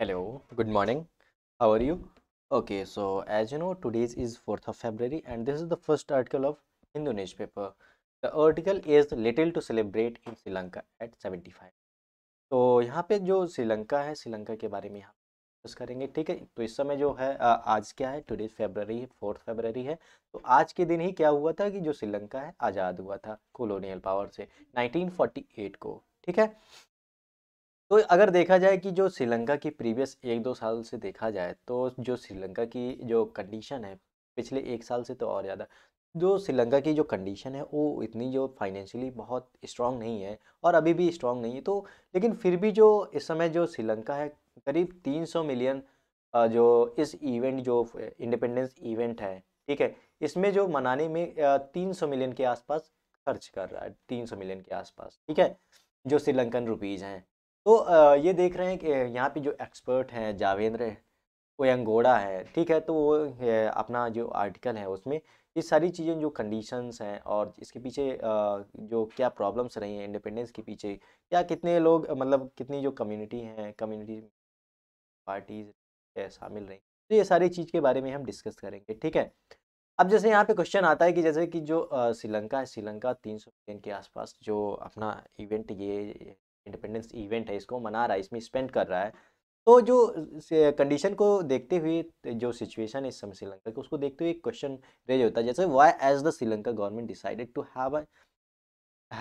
hello good morning how are you okay so as you know today's is 4th of february and this is the first article of hindu newspaper the article is little to celebrate in sri lanka at 75 तो यहाँ पे जो श्रीलंका है श्रीलंका के बारे में यहाँ discuss करेंगे ठीक है तो इस समय जो है आज क्या है टुडे फेबररी फोर्थ फेबररी है तो आज के दिन ही क्या हुआ था कि जो श्रीलंका है आज़ाद हुआ था कॉलोनियल पावर से 1948 को ठीक है तो अगर देखा जाए कि जो श्रीलंका की प्रीवियस एक दो साल से देखा जाए तो जो श्रीलंका की जो कंडीशन है पिछले एक साल से तो और ज़्यादा जो श्रीलंका की जो कंडीशन है वो इतनी जो फाइनेंशियली बहुत स्ट्रांग नहीं है और अभी भी स्ट्रांग नहीं है तो लेकिन फिर भी जो इस समय जो श्रीलंका है करीब 300 मिलियन जो इस इवेंट जो इंडिपेंडेंस इवेंट है ठीक है इसमें जो मनाने में 300 मिलियन के आसपास खर्च कर रहा है 300 मिलियन के आसपास ठीक है जो श्रीलंकन रुपीज़ हैं तो ये देख रहे हैं कि यहाँ पे जो एक्सपर्ट हैं जावेंद्र कोयंगोड़ा है ठीक है तो वो अपना जो आर्टिकल है उसमें ये सारी चीज़ें जो कंडीशंस हैं और इसके पीछे जो क्या प्रॉब्लम्स रही हैं इंडिपेंडेंस के पीछे क्या कितने लोग मतलब कितनी जो कम्युनिटी हैं कम्युनिटी पार्टीज शामिल रही तो ये सारी चीज़ के बारे में हम डिस्कस करेंगे ठीक है अब जैसे यहाँ पे क्वेश्चन आता है कि जैसे कि जो श्रीलंका है श्रीलंका तीन सौ के आसपास जो अपना इवेंट ये इंडिपेंडेंस इवेंट है इसको मना रहा है इसमें स्पेंड कर रहा है तो जो कंडीशन को देखते हुए जो सिचुएशन है इस समय श्रीलंका की उसको देखते हुए एक क्वेश्चन रेज होता है जैसे why as the Sri Lanka government decided to have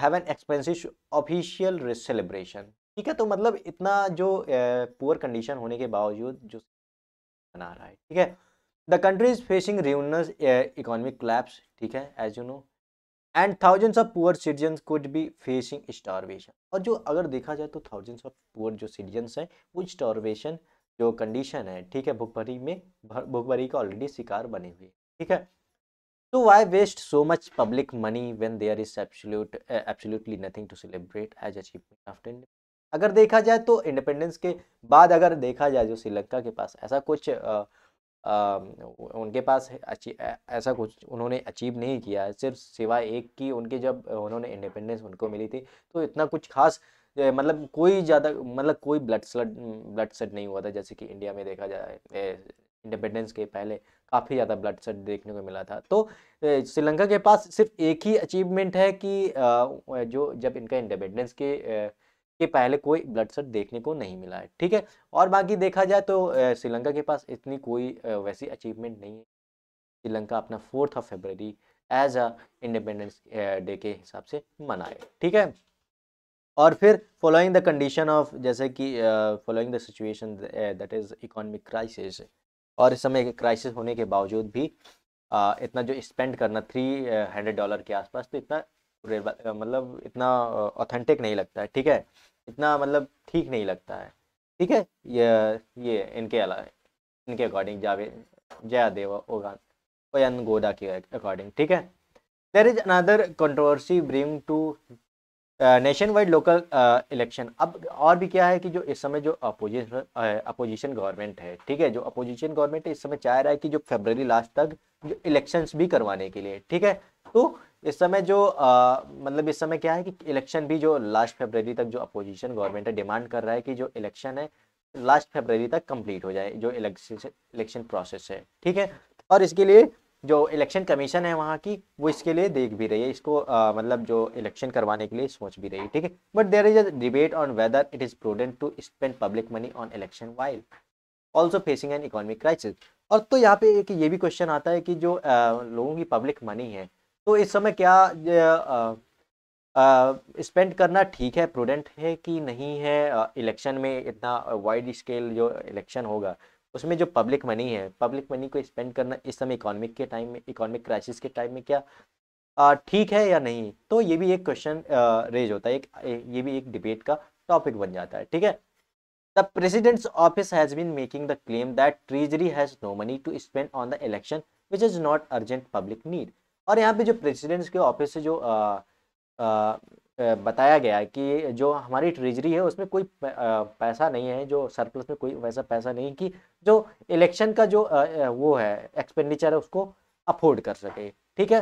have an expensive official celebration ठीक है तो मतलब इतना जो पुअर uh, कंडीशन होने के बावजूद जो मना रहा है ठीक है the country is facing ruinous economic collapse ठीक है as you know and thousands of poor citizen could be facing starvation और जो अगर देखा जाए तो थाउजेंड्स ऑफ पुअर जो सिटीजन्स हैं वो स्टारवेशन जो कंडीशन है ठीक है भुखमरी में भुखमरी का ऑलरेडी शिकार बने हुए ठीक है तो why waste so much public money when there is absolute absolutely nothing to celebrate as achievement after अगर देखा जाए तो इंडिपेंडेंस के बाद अगर देखा जाए जो श्रीलंका के पास ऐसा कुछ uh, आ, उनके पास ऐसा कुछ उन्होंने अचीव नहीं किया है सिर्फ सिवाय एक की उनके जब उन्होंने इंडिपेंडेंस उनको मिली थी तो इतना कुछ खास मतलब कोई ज़्यादा मतलब कोई ब्लड स्लड ब्लड सेट नहीं हुआ था जैसे कि इंडिया में देखा जाए इंडिपेंडेंस के पहले काफ़ी ज़्यादा ब्लड सेट देखने को मिला था तो श्रीलंका के पास सिर्फ एक ही अचीवमेंट है कि जो जब इनका इंडिपेंडेंस के कि पहले कोई ब्लड सेट देखने को नहीं मिला है ठीक है और बाकी देखा जाए तो श्रीलंका के पास इतनी कोई वैसी अचीवमेंट नहीं है श्रीलंका अपना fourth of February as a independence day के हिसाब से मनाए ठीक है और फिर फॉलोइंग द कंडीशन ऑफ जैसे कि following the situation that is economic crisis और इस समय क्राइसिस होने के बावजूद भी uh, इतना जो स्पेंड करना थ्री हंड्रेड डॉलर के आसपास तो इतना मतलब इतना ऑथेंटिक नहीं लगता है ठीक है इतना मतलब ठीक नहीं लगता है ठीक है ये ये इनके अला इनके अकॉर्डिंग जावे जया देव ओगान ओयन गोदा के अकॉर्डिंग ठीक है there is another controversy bring to nationwide local election अब और भी क्या है कि जो इस समय जो अपोजिशन अपोजिशन गवर्नमेंट है ठीक है जो अपोजिशन गवर्नमेंट है इस समय चाह रहा है कि जो फेबररी लास्ट तक जो इलेक्शंस भी करवाने के लिए ठीक है तो इस समय जो आ, मतलब इस समय क्या है कि इलेक्शन भी जो लास्ट फेबररी तक जो अपोजिशन गवर्नमेंट है डिमांड कर रहा है कि जो इलेक्शन है लास्ट फेबररी तक कंप्लीट हो जाए जो इलेक्शन इलेक्शन प्रोसेस है ठीक है और इसके लिए जो इलेक्शन कमीशन है वहाँ की वो इसके लिए देख भी रही है इसको आ, मतलब जो इलेक्शन करवाने के लिए सोच भी रही है ठीक है but there is a debate on whether it is prudent to spend public money on election while also facing an economic crisis और तो यहाँ पे एक ये भी क्वेश्चन आता है कि जो आ, लोगों की पब्लिक मनी है तो इस समय क्या स्पेंड करना ठीक है प्रूडेंट है कि नहीं है इलेक्शन में इतना वाइड स्केल जो इलेक्शन होगा उसमें जो पब्लिक मनी है पब्लिक मनी को स्पेंड करना इस समय इकोनॉमिक के टाइम में इकोनॉमिक क्राइसिस के टाइम में क्या ठीक है या नहीं तो ये भी एक क्वेश्चन रेज होता है एक ये भी एक डिबेट का टॉपिक बन जाता है ठीक है the president's office has been making the claim that treasury has no money to spend on the election which is not urgent public need और यहाँ पे जो प्रेसिडेंट्स के ऑफिस से जो आ, आ, बताया गया कि जो हमारी ट्रेजरी है उसमें कोई पैसा नहीं है जो सरप्लस में कोई वैसा पैसा नहीं कि जो इलेक्शन का जो वो है एक्सपेंडिचर है उसको अफोर्ड कर सके ठीक है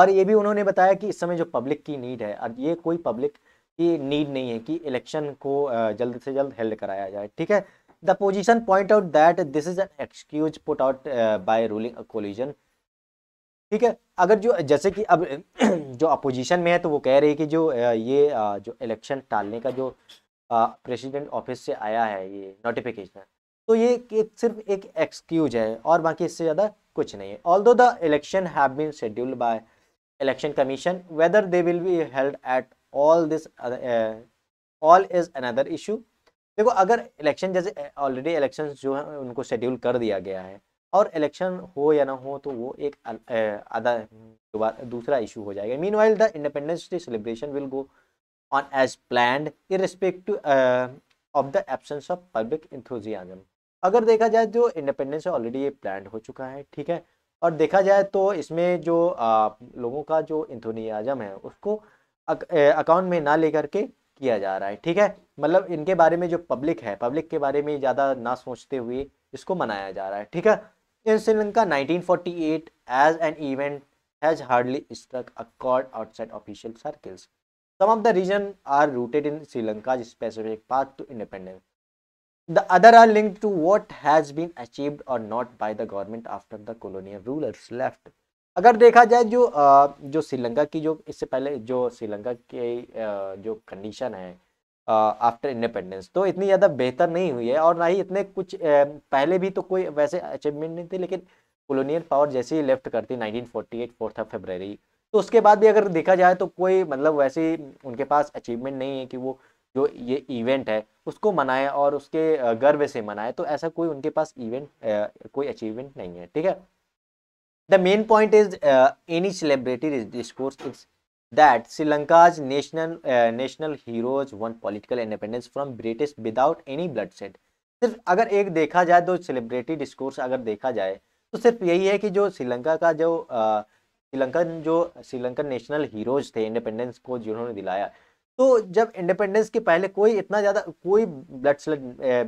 और ये भी उन्होंने बताया कि इस समय जो पब्लिक की नीड है और ये कोई पब्लिक की नीड नहीं है कि इलेक्शन को जल्द से जल्द हेल्ड कराया जाए ठीक है the position point out that this is an excuse put out by ruling coalition ठीक है अगर जो जैसे कि अब जो अपोजिशन में है तो वो कह रही है कि जो ये जो इलेक्शन टालने का जो प्रेसिडेंट ऑफिस से आया है ये नोटिफिकेशन तो ये एक सिर्फ एक एक्सक्यूज है और बाकी इससे ज़्यादा कुछ नहीं है although the election have been scheduled by election commission whether they will be held at all this all is another issue देखो अगर इलेक्शन जैसे ऑलरेडी इलेक्शन जो है उनको शेड्यूल कर दिया गया है और इलेक्शन हो या ना हो तो वो एक अदा दूसरा इशू हो जाएगा meanwhile the independence day celebration will go on as plan in respect of the absence of public enthusiasm अगर देखा जाए जो इंडिपेंडेंस ऑलरेडी ये प्लान हो चुका है ठीक है और देखा जाए तो इसमें जो आ, लोगों का जो इंथोनियाजम है उसको अकाउंट में ना लेकर के किया जा रहा है ठीक है मतलब इनके बारे में जो पब्लिक है पब्लिक के बारे में ज़्यादा ना सोचते हुए इसको मनाया जा रहा है ठीक है in Sri Lanka 1948 as an event has hardly struck accord outside official circles some of the reason are rooted in Sri Lanka specific path to independence the other are link to what has been achieve or not by the government after the colonial rulers left अगर देखा जाए जो जो श्रीलंका की जो इससे पहले जो श्रीलंका के जो कंडीशन है आफ्टर इंडिपेंडेंस तो इतनी ज़्यादा बेहतर नहीं हुई है और ना ही इतने कुछ पहले भी तो कोई वैसे अचीवमेंट नहीं थी लेकिन कॉलोनियल पावर जैसे ही लेफ्ट करती nineteen forty eight fourth of February तो उसके बाद भी अगर देखा जाए तो कोई मतलब वैसे उनके पास अचीवमेंट नहीं है कि वो जो ये इवेंट है उसको मनाएं और उसके गर्व से मनाएं तो ऐसा कोई उनके पास इवेंट कोई अचीवमेंट नहीं है ठीक है the main point is any celebrity discourse is that Sri Lanka's national national heroes won political independence from British without any bloodshed सिर्फ अगर एक देखा जाए तो सेलिब्रिटी डिस्कोर्स अगर देखा जाए तो सिर्फ यही है कि जो श्रीलंका का जो श्रीलंकन uh, जो श्रीलंकन नेशनल हीरोज थे इंडिपेंडेंस को जिन्होंने दिलाया तो जब इंडिपेंडेंस के पहले कोई इतना ज़्यादा कोई ब्लड सेट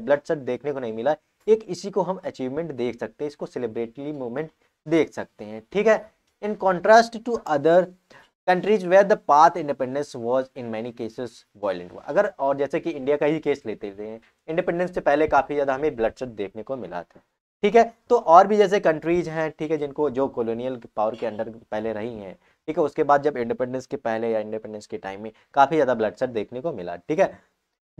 ब्लड सेट देखने को नहीं मिला एक इसी को हम अचीवमेंट देख सकते हैं इसको सेलिब्रेटली मोमेंट देख सकते हैं ठीक है in contrast to other countries where the path independence was in many cases violent हुआ अगर और जैसे कि इंडिया का ही केस लेते रहे इंडिपेंडेंस से पहले काफ़ी ज़्यादा हमें ब्लडशेड देखने को मिला था ठीक है तो और भी जैसे कंट्रीज हैं ठीक है जिनको जो कॉलोनियल पावर के अंडर पहले रही हैं ठीक है उसके बाद जब इंडिपेंडेंस के पहले या इंडिपेंडेंस के टाइम में काफ़ी ज़्यादा ब्लडशेड देखने को मिला ठीक है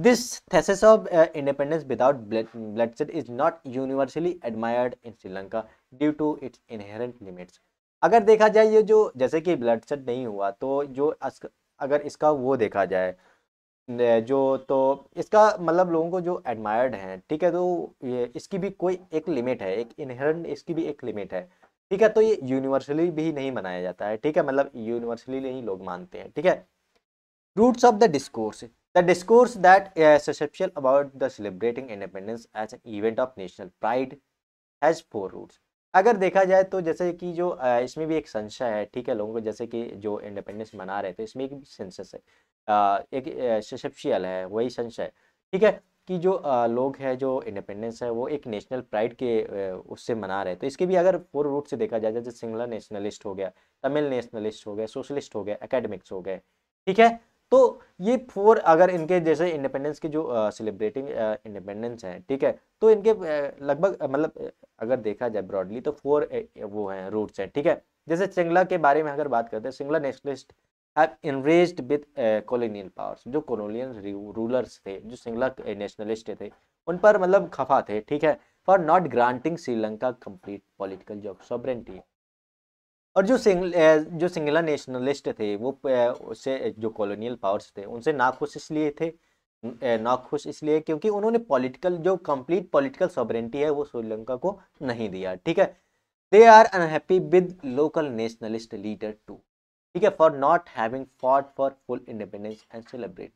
this thesis of independence without bloodshed is not universally admired in Sri Lanka due to its inherent limits अगर देखा जाए ये जो जैसे कि ब्लड सेट नहीं हुआ तो जो अगर इसका वो देखा जाए जो तो इसका मतलब लोगों को जो एडमायर्ड हैं ठीक है तो ये इसकी भी कोई एक लिमिट है एक इनहेरेंट इसकी भी एक लिमिट है ठीक है तो ये यूनिवर्सली भी नहीं मनाया जाता है ठीक है मतलब यूनिवर्सली नहीं लोग मानते हैं ठीक है roots of the discourse the discourse that is about the celebrating independence as an event of national pride has four roots अगर देखा जाए तो जैसे कि जो इसमें भी एक संशय है ठीक है लोगों को जैसे कि जो इंडिपेंडेंस मना रहे थे तो इसमें एक सेंसस है एक सशेप्शियल है वही संशय ठीक है कि जो लोग हैं जो इंडिपेंडेंस है वो एक नेशनल प्राइड के उससे मना रहे तो इसके भी अगर पूर्व रूप से देखा जाए जैसे सिंगला नेशनलिस्ट हो गया तमिल नेशनलिस्ट हो गया सोशलिस्ट हो गया एकेडमिक्स हो गए ठीक है तो ये फोर अगर इनके जैसे इंडिपेंडेंस की जो सेलिब्रेटिंग इंडिपेंडेंस है ठीक है तो इनके लगभग मतलब अगर देखा जाए ब्रॉडली तो फोर वो हैं रूट्स हैं ठीक है जैसे सिंगला के बारे में अगर बात करते हैं Sinhala nationalist have interested with colonial powers जो कॉलोनियल रूलर्स थे जो सिंगला नेशनलिस्ट थे उन पर मतलब खफा थे ठीक है for not granting Sri Lanka complete political job sovereignty और जो सिंग जो सिंगला नेशनलिस्ट थे वो उससे जो कॉलोनियल पावर्स थे उनसे नाखुश इसलिए थे नाखुश इसलिए क्योंकि उन्होंने पॉलिटिकल जो कंप्लीट पॉलिटिकल सॉबरेंटी है वो श्रीलंका को नहीं दिया ठीक है they are unhappy with local nationalist leader too ठीक है for not having fought for full independence and celebrate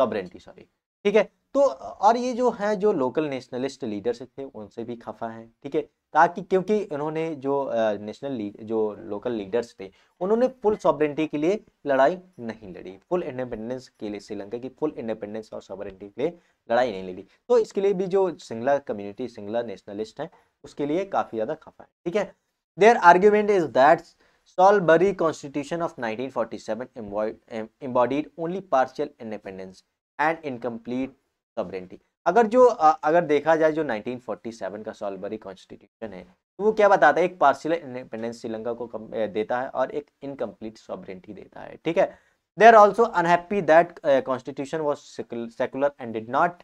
sovereignty sorry ठीक है तो और ये जो है जो लोकल नेशनलिस्ट लीडर्स थे उनसे भी खफा है ठीक है ताकि क्योंकि उन्होंने जो नेशनल लीग जो लोकल लीडर्स थे उन्होंने फुल सॉबरेंटी के लिए लड़ाई नहीं लड़ी फुल इंडिपेंडेंस के लिए श्रीलंका की फुल इंडिपेंडेंस और सॉबरेंटी के लिए लड़ाई नहीं लड़ी तो इसके लिए भी जो सिंगला कम्युनिटी सिंगला नेशनलिस्ट है उसके लिए काफ़ी ज़्यादा खफा है ठीक है their argument is that Soulbury constitution of nineteen forty seven embodied only partial independence and incomplete sovereignty अगर जो अगर देखा जाए जो 1947 का सॉलबरी कॉन्स्टिट्यूशन है तो वो क्या बताता है एक पार्शियल इंडिपेंडेंस श्रीलंका को देता है और एक इनकम्प्लीट सॉबरेंटी देता है ठीक है they are also unhappy that constitution was secular and did not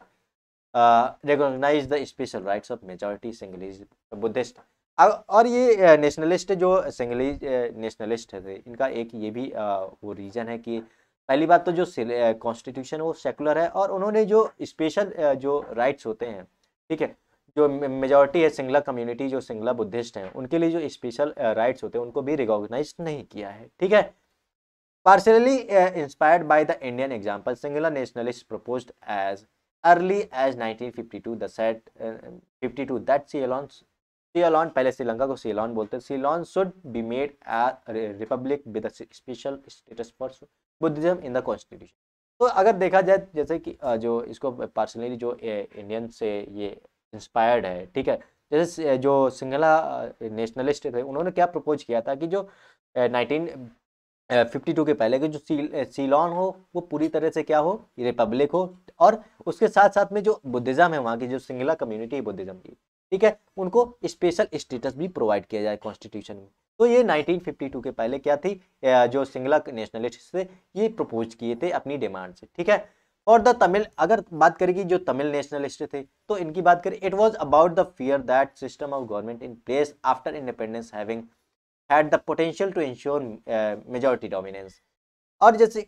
recognise the special rights of majority Sinhalese Buddhist और ये नेशनलिस्ट जो सिंगलीज नेशनलिस्ट थे इनका एक ये भी वो रीज़न है कि पहली बात तो जो कॉन्स्टिट्यूशन वो सेकुलर है और उन्होंने जो स्पेशल जो राइट्स होते हैं ठीक है जो मेजोरिटी है सिंगला कम्युनिटी जो सिंगला बुद्धिस्ट हैं उनके लिए जो स्पेशल राइट्स होते हैं उनको भी रिकॉग्नाइज नहीं किया है ठीक है personally inspired by the Indian example Sinhala nationalist propose as early as to the set 52 that sea Ceylon पहले श्रीलंका को सी सीलॉन बोलते Ceylon should be made republic with special status for Buddhism in the constitution तो अगर देखा जाए जैसे कि जो इसको पर्सनली जो इंडियन से ये इंस्पायर्ड है ठीक है जैसे जो सिंगला नेशनलिस्ट थे उन्होंने क्या प्रपोज किया था कि जो नाइनटीन फिफ्टी टू के पहले के जो सीलॉन हो वो पूरी तरह से क्या हो रिपब्लिक हो और उसके साथ साथ में जो बुद्धिज़्म है वहाँ की जो सिंगला कम्युनिटी है बुद्धिज़्म की ठीक है उनको स्पेशल स्टेटस भी प्रोवाइड किया जाए कॉन्स्टिट्यूशन में तो ये 1952 के पहले क्या थी जो सिंगला नेशनलिस्ट थे ये प्रपोज किए थे अपनी डिमांड से ठीक है और द तमिल अगर बात करेगी जो तमिल नेशनलिस्ट थे तो इनकी बात करें it was about the fear that system of government in place after independence having had the potential to ensure majority dominance और जैसे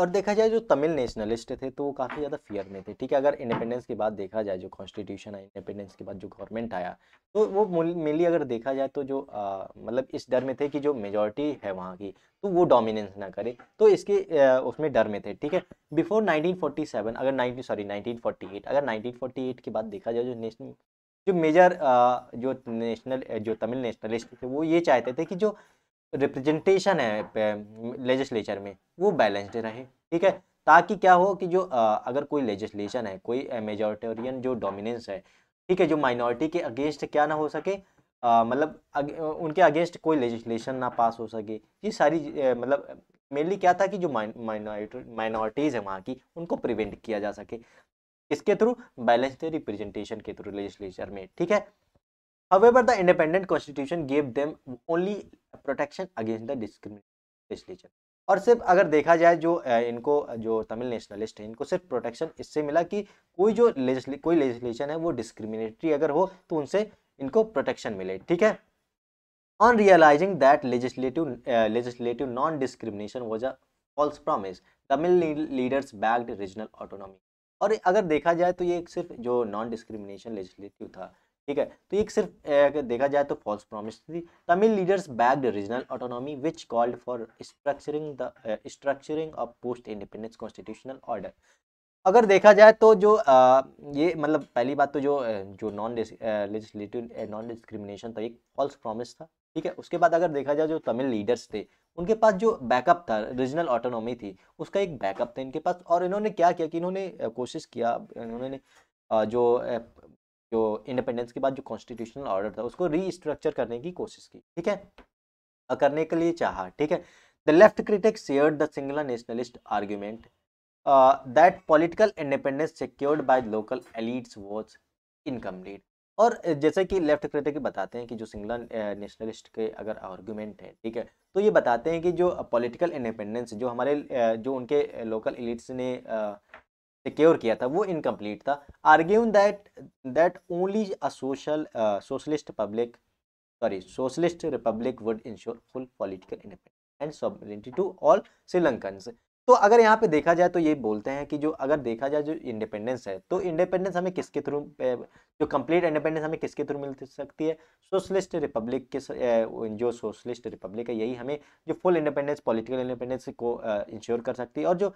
और देखा जाए जो तमिल नेशनलिस्ट थे तो वो काफ़ी ज़्यादा फियर में थे ठीक है अगर इंडिपेंडेंस के बाद देखा जाए जो कॉन्स्टिट्यूशन आया इंडिपेंडेंस के बाद जो गवर्नमेंट आया तो वो मेनली अगर देखा जाए तो जो मतलब इस डर में थे कि जो मेजोरिटी है वहाँ की तो वो डोमिनेंस ना करे तो इसके आ, उसमें डर में थे ठीक है बिफोर नाइनटीन अगर नाइनटीन सॉरी नाइनटीन अगर नाइनटीन के बाद देखा जाए जो नेशनल जो मेजर जो नेशनल जो तमिल नेशनलिस्ट थे वो ये चाहते थे कि जो रिप्रेजेंटेशन है लेजिस्लेचर में वो बैलेंस्ड रहे ठीक है ताकि क्या हो कि जो आ, अगर कोई लेजिस्लेशन है कोई मेजोरिटेरियन जो डोमिनेंस है ठीक है जो माइनॉरिटी के अगेंस्ट क्या ना हो सके मतलब अग, उनके अगेंस्ट कोई लेजिस्लेशन ना पास हो सके ये सारी मतलब मेनली क्या था कि जो माइनॉरिटीज़ है वहाँ की उनको प्रिवेंट किया जा सके इसके थ्रू बैलेंस्ड रिप्रेजेंटेशन के थ्रू लेजिस्लेचर में ठीक है However, the independent constitution gave them only protection against the discrimination और सिर्फ अगर देखा जाए जो इनको जो तमिल नेशनलिस्ट है इनको सिर्फ प्रोटेक्शन इससे मिला कि कोई जो लेजिस्ले कोई लेजिस्लेशन है वो डिस्क्रिमिनेटरी अगर हो तो उनसे इनको प्रोटेक्शन मिले ठीक है on realising that legislative legislative non discrimination was a false promise Tamil leaders begged regional autonomy और अगर देखा जाए तो ये सिर्फ जो नॉन डिस्क्रिमिनेशन लेजिस्लेटिव था ठीक है तो एक सिर्फ अगर देखा जाए तो फॉल्स प्रॉमिस थी Tamil leaders begged regional autonomy which called for structuring the structuring of post independence constitutional order अगर देखा जाए तो जो आ, ये मतलब पहली बात तो जो जो नॉन लेजिस्लेटिव नॉन डिस्क्रिमिनेशन था एक फॉल्स प्रॉमिस था ठीक है उसके बाद अगर देखा जाए जो तमिल लीडर्स थे उनके पास जो बैकअप था रीजनल ऑटोनॉमी थी उसका एक बैकअप था इनके पास और इन्होंने क्या किया कि इन्होंने कोशिश किया इन्होंने जो जो इंडिपेंडेंस के बाद जो कॉन्स्टिट्यूशनल ऑर्डर था उसको रीस्ट्रक्चर करने की कोशिश की ठीक है करने के लिए चाहा ठीक है the left critic share the Sinhala nationalist argument that political independence secured by local elites was incomplete और जैसे कि लेफ्ट क्रिटिक बताते हैं कि जो सिंगुलर नेशनलिस्ट के अगर आर्ग्यूमेंट है ठीक है तो ये बताते हैं कि जो पॉलिटिकल इंडिपेंडेंस जो हमारे जो उनके लोकल एलिट्स ने सिक्योर किया था वो इनकम्प्लीट था argued that that only a social socialist public sorry socialist republic would ensure full political independence and सॉबरिटी टू ऑल श्रीलंकन तो अगर यहाँ पे देखा जाए तो ये बोलते हैं कि जो अगर देखा जाए जो इंडिपेंडेंस है तो इंडिपेंडेंस हमें किसके थ्रू जो कंप्लीट इंडिपेंडेंस हमें किसके थ्रू मिल सकती है सोशलिस्ट रिपब्लिक के जो सोशलिस्ट रिपब्लिक है यही हमें जो फुल इंडिपेंडेंस पॉलिटिकल इंडिपेंडेंस को इंश्योर uh, कर सकती है और जो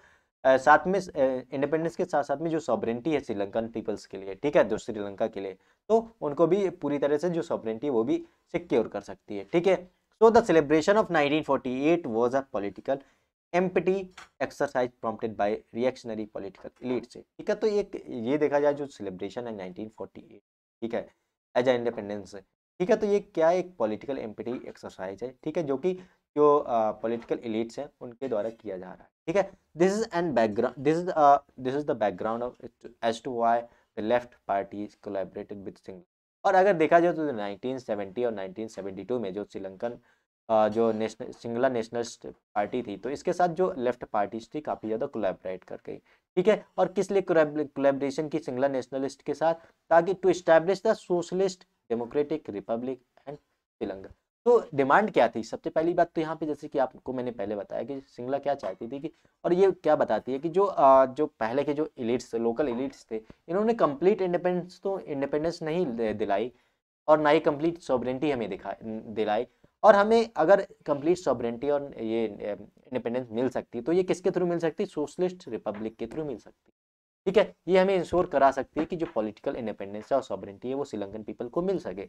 साथ में इंडिपेंडेंस के साथ साथ में जो सॉबरेंटी है श्रीलंकन पीपल्स के लिए ठीक है जो श्रीलंका के लिए तो उनको भी पूरी तरह से जो सॉबरेंटी वो भी सिक्योर कर सकती है ठीक है so the celebration of 1948 was a political empty exercise prompted by reactionary political elite से ठीक है तो एक ये देखा जाए जो सेलिब्रेशन है एट ठीक है एज अ इंडिपेंडेंस ठीक है तो ये क्या एक पॉलिटिकल एम्पटी एक्सरसाइज है ठीक है जो कि जो पॉलिटिकल इलीट्स हैं उनके द्वारा किया जा रहा है ठीक है this is an background this is this is the background of as to why the left party collaborated with Sinhala और अगर देखा जाए तो नाइनटीन सेवेंटी और नाइनटीन टू में जो श्रीलंकन uh, जो नेशनल सिंगला नेशनलिस्ट पार्टी थी तो इसके साथ जो लेफ्ट पार्टीज थी काफ़ी ज़्यादा कोलेबरेट कर गई ठीक है और किस लिए कोलेबरेशन की सिंगला नेशनलिस्ट के साथ ताकि to establish the socialist democratic republic and Sri Lanka तो डिमांड क्या थी सबसे पहली बात तो यहाँ पे जैसे कि आपको मैंने पहले बताया कि सिंगला क्या चाहती थी कि और ये क्या बताती है कि जो जो पहले के जो इलिट्स लोकल इलिट्स थे इन्होंने कंप्लीट इंडिपेंडेंस तो इंडिपेंडेंस नहीं दिलाई और ना ही कंप्लीट सॉबरेंटी हमें दिखा दिलाई और हमें अगर कंप्लीट सॉबरेंटी और ये इंडिपेंडेंस मिल सकती है तो ये किसके थ्रू मिल सकती है सोशलिस्ट रिपब्लिक के थ्रू मिल सकती ठीक है ये हमें इंश्योर करा सकती है कि जो पॉलिटिकल इंडिपेंडेंस और सॉबरेंटी है वो श्रीलंकन पीपल को मिल सके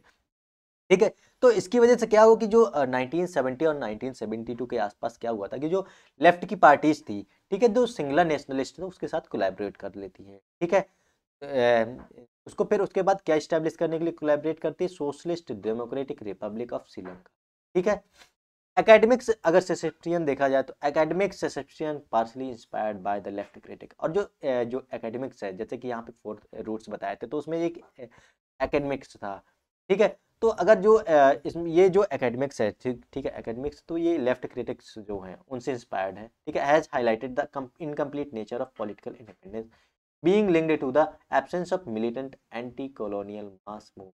ठीक है तो इसकी वजह से क्या हुआ कि जो 1970 और 1972 के आसपास क्या हुआ था कि जो लेफ्ट की पार्टीज थी ठीक है जो सिंगला नेशनलिस्ट थे उसके साथ कोलैबोरेट कर लेती है ठीक है उसको फिर उसके बाद क्या स्टैब्लिश करने के लिए कोलैबोरेट करती है socialist democratic republic of Sri Lanka ठीक है एकेडमिक्स अगर सेसेप्टियन देखा जाए तो एकेडमिक सेसेप्टियन partially inspired by the left critique और जो जो एकेडमिक्स है जैसे कि यहाँ पे फोर्थ रूट्स बताए थे तो उसमें एक एकेडमिक्स था ठीक है तो अगर जो इसमें ये जो एकेडमिक्स है ठीक ठीक है एकेडमिक्स तो ये लेफ्ट क्रिटिक्स जो हैं उनसे इंस्पायर्ड हैं ठीक है has highlighted the incomplete nature of political independence being linked to the absence of militant anti colonial mass move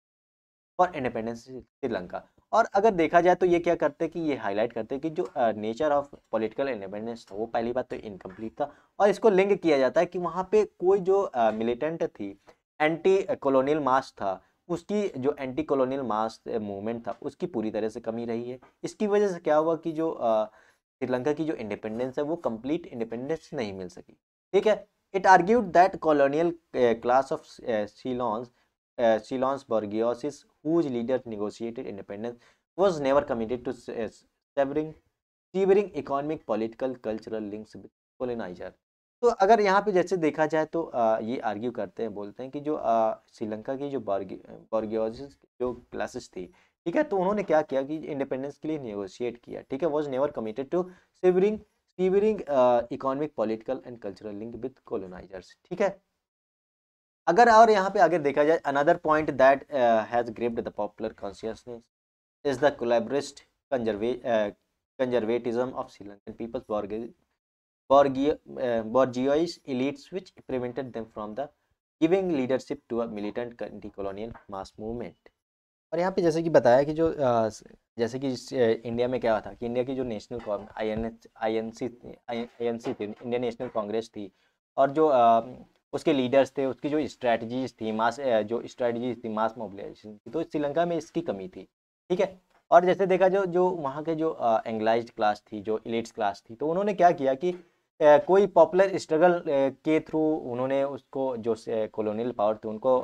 for independence Sri Lanka और अगर देखा जाए तो ये क्या करते हैं कि ये हाईलाइट करते हैं कि जो नेचर ऑफ पॉलिटिकल इंडिपेंडेंस था वो पहली बात तो इनकम्प्लीट था और इसको लिंक किया जाता है कि वहाँ पे कोई जो मिलिटेंट थी एंटी कॉलोनियल मास था उसकी जो एंटी कॉलोनियल मास मूवमेंट था उसकी पूरी तरह से कमी रही है इसकी वजह से क्या हुआ कि जो श्रीलंका की जो इंडिपेंडेंस है वो कंप्लीट इंडिपेंडेंस नहीं मिल सकी ठीक है it argued that colonial class of Ceylon's Ceylon's bourgeoisie whose leader negotiated independence was never committed to severing severing economic political cultural links with coloniser तो अगर यहाँ पे जैसे देखा जाए तो आ, ये आर्ग्यू करते हैं बोलते हैं कि जो श्रीलंका की जो बॉर्गियोजिस जो क्लासेस थी ठीक है तो उन्होंने क्या किया कि इंडिपेंडेंस के लिए नेगोशिएट किया ठीक है was never committed to severing severing economic political and cultural link with colonisers ठीक है अगर और यहाँ पे अगर देखा जाए another point that has gripped the popular consciousness is the collaborationist conserve conservatism of Sri Lankan people's bourgeois uh, elites which prevented them from the giving leadership to a militant anti-colonial mass movement और यहाँ पे जैसे कि बताया कि जो uh, जैसे कि इंडिया uh, में क्या हुआ था कि इंडिया की जो national I N H I N C I N C थी इंडियन नेशनल कांग्रेस थी और जो उसके लीडर्स थे उसकी जो स्ट्रेटजीज थी मास जो स्ट्रेटजीज थी मास मोबिलाइजेशन की तो श्रीलंका में इसकी कमी थी ठीक है और जैसे देखा जो जो वहाँ के जो एंग्लाइज क्लास थी जो इलेट्स क्लास थी तो उन्होंने क्या किया कि कोई पॉपुलर स्ट्रगल के थ्रू उन्होंने उसको जो कॉलोनियल पावर थी उनको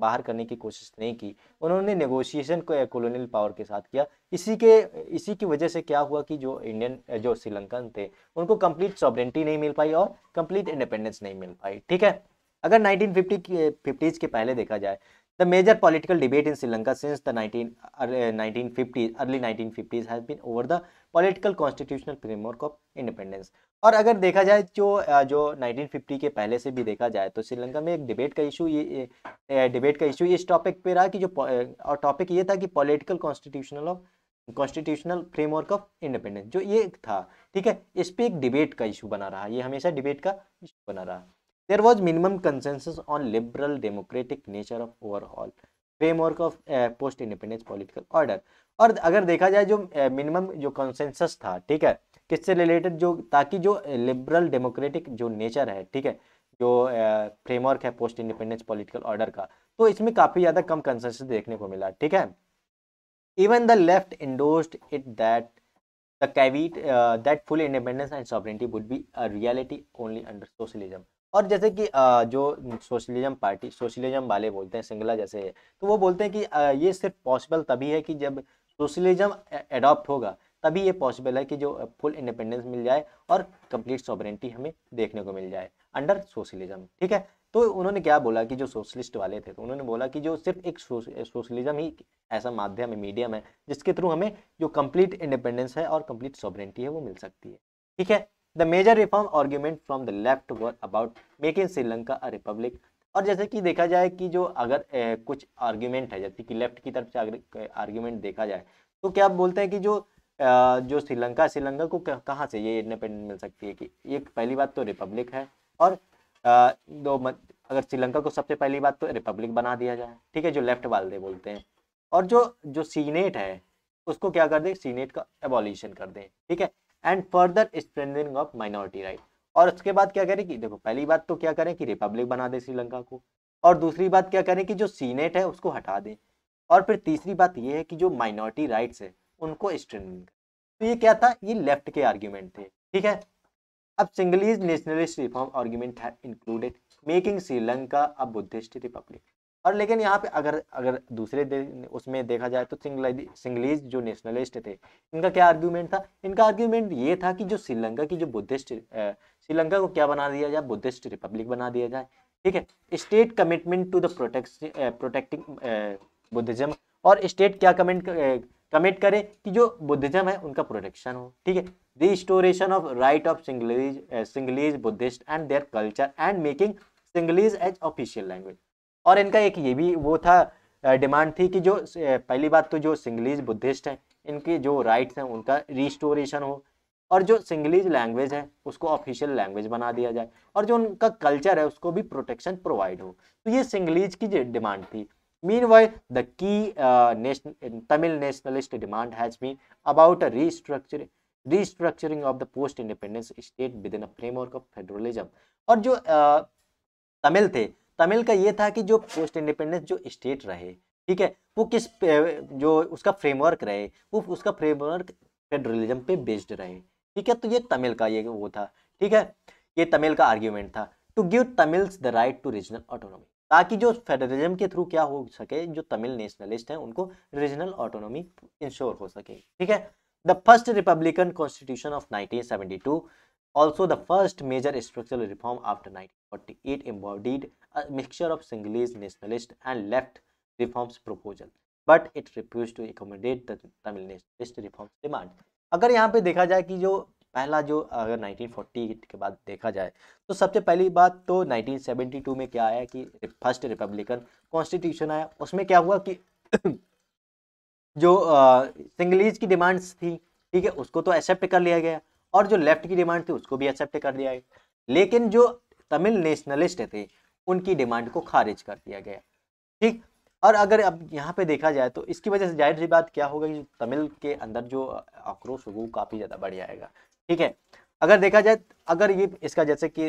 बाहर करने की कोशिश नहीं की उन्होंने नेगोशिएशन को कॉलोनियल पावर के साथ किया इसी के इसी की वजह से क्या हुआ कि जो इंडियन जो श्रीलंकन थे उनको कंप्लीट सॉबरेंटी नहीं मिल पाई और कंप्लीट इंडिपेंडेंस नहीं मिल पाई ठीक है अगर नाइनटीन फिफ्टी के पहले देखा जाए The major political debate in Sri Lanka since the 19, uh, 1950s, early 1950s has been over the political constitutional framework of independence. और अगर देखा जाए जो जो 1950 के पहले से भी देखा जाए तो श्रीलंका में एक डिबेट का इशू ये डिबेट का इशू इस टॉपिक पे रहा कि जो और टॉपिक ये था कि political constitutional of constitutional framework of independence जो ये था ठीक है इस पर एक डिबेट का इशू बना रहा ये हमेशा डिबेट का इशू बना रहा there was minimum consensus on liberal democratic nature of overall framework of post independence political order और अगर देखा जाए जो मिनिमम uh, जो कंसेंसस था ठीक है किससे रिलेटेड जो ताकि जो लिबरल डेमोक्रेटिक जो नेचर है ठीक है जो फ्रेमवर्क uh, है पोस्ट इंडिपेंडेंस पॉलिटिकल ऑर्डर का तो इसमें काफ़ी ज़्यादा कम कंसेंसस देखने को मिला ठीक है even the left endorsed it that the caveat that full independence and sovereignty would be a reality only under socialism और जैसे कि जो सोशलिज्म पार्टी सोशलिज्म वाले बोलते हैं सिंगला जैसे है तो वो बोलते हैं कि ये सिर्फ पॉसिबल तभी है कि जब सोशलिज्म एडॉप्ट होगा तभी ये पॉसिबल है कि जो फुल इंडिपेंडेंस मिल जाए और कंप्लीट सॉबरेंटी हमें देखने को मिल जाए अंडर सोशलिज्म ठीक है तो उन्होंने क्या बोला कि जो सोशलिस्ट वाले थे तो उन्होंने बोला कि जो सिर्फ एक सोशलिज्म ही ऐसा माध्यम है मीडियम है जिसके थ्रू हमें जो कंप्लीट इंडिपेंडेंस है और कंप्लीट सॉबरेंटी है वो मिल सकती है ठीक है the major reform argument from the left were about make in Sri Lanka a republic और जैसे कि देखा जाए कि जो अगर ए, कुछ आर्ग्यूमेंट है जैसे कि लेफ्ट की तरफ से आर्ग्यूमेंट देखा जाए तो क्या आप बोलते हैं कि जो आ, जो श्रीलंका श्रीलंका को कहाँ से ये इंडिपेंडेंट मिल सकती है कि एक पहली बात तो रिपब्लिक है और आ, दो मत, अगर श्रीलंका को सबसे पहली बात तो रिपब्लिक बना दिया जाए ठीक है जो लेफ्ट वाले बोलते हैं और जो जो सीनेट है उसको क्या कर दें सीनेट का एबॉलिशन कर दें ठीक है and further strengthening of minority right और उसके बाद क्या करें कि देखो पहली बात तो क्या करें कि रिपब्लिक बना दें श्रीलंका को और दूसरी बात क्या करें कि जो सीनेट है उसको हटा दें और फिर तीसरी बात ये है कि जो माइनॉरिटी राइट्स है उनको स्ट्रेंथनिंग तो ये क्या था ये लेफ्ट के आर्ग्यूमेंट थे ठीक है अब सिंगलीज नेशनलिस्ट रिफॉर्म आर्ग्यूमेंट है included making Sri Lanka a Buddhist republic और लेकिन यहाँ पे अगर अगर दूसरे दे, उसमें देखा जाए तो सिंगलीज जो नेशनलिस्ट थे इनका क्या आर्ग्यूमेंट था इनका आर्ग्यूमेंट ये था कि जो श्रीलंका की जो बुद्धिस्ट श्रीलंका को क्या बना दिया जाए बुद्धिस्ट रिपब्लिक बना दिया जाए ठीक है state commitment to the protect protecting Buddhism और स्टेट क्या कमेंट कमिट करे कि जो बुद्धिज्म है उनका प्रोटेक्शन हो ठीक है restoration of right of Sinhalese Sinhalese Buddhist and their culture and making Sinhalese as official language और इनका एक ये भी वो था डिमांड थी कि जो पहली बात तो जो सिंगलीज बुद्धिस्ट हैं इनके जो राइट्स हैं उनका रिस्टोरेशन हो और जो सिंगलीज लैंग्वेज है उसको ऑफिशियल लैंग्वेज बना दिया जाए और जो उनका कल्चर है उसको भी प्रोटेक्शन प्रोवाइड हो तो ये सिंगलीज की डिमांड थी mean why the key Tamil nationalist demand has been about a restructuring restructuring of the post independence state within a framework of federalism और जो uh, तमिल थे तमिल का ये था कि जो पोस्ट इंडिपेंडेंस जो स्टेट रहे ठीक है वो किस जो उसका फ्रेमवर्क रहे वो उसका फ्रेमवर्क फेडरलिज्म पे बेस्ड रहे ठीक है तो ये तमिल का ये वो था ठीक है ये तमिल का आर्ग्यूमेंट था to give Tamils the right to regional autonomy ताकि जो फेडरलिज्म के थ्रू क्या हो सके जो तमिल नेशनलिस्ट हैं उनको रीजनल ऑटोनॉमी इंश्योर हो सके ठीक है the first republican constitution of 1972 also the first major structural reform after 1948 embodied a mixture of Sinhalese nationalist and left reforms proposal but it refused to accommodate the Tamil nationalist reforms demand agar yahan pe dekha jaye ki jo पहला जो अगर 1948 के बाद देखा जाए तो सबसे पहली बात तो 1972 में क्या आया कि फर्स्ट रिपब्लिकन कॉन्स्टिट्यूशन आया उसमें क्या हुआ कि जो सिंगलीज की डिमांड्स थी ठीक है उसको तो एक्सेप्ट कर लिया गया और जो लेफ्ट की डिमांड थी उसको भी एक्सेप्ट कर दिया गया लेकिन जो तमिल नेशनलिस्ट थे उनकी डिमांड को खारिज कर दिया गया ठीक और अगर अब यहाँ पे देखा जाए तो इसकी वजह से जाहिर सी बात क्या होगा कि तमिल के अंदर जो आक्रोश होगा वो काफ़ी ज़्यादा बढ़ जाएगा ठीक है अगर देखा जाए अगर ये इसका जैसे कि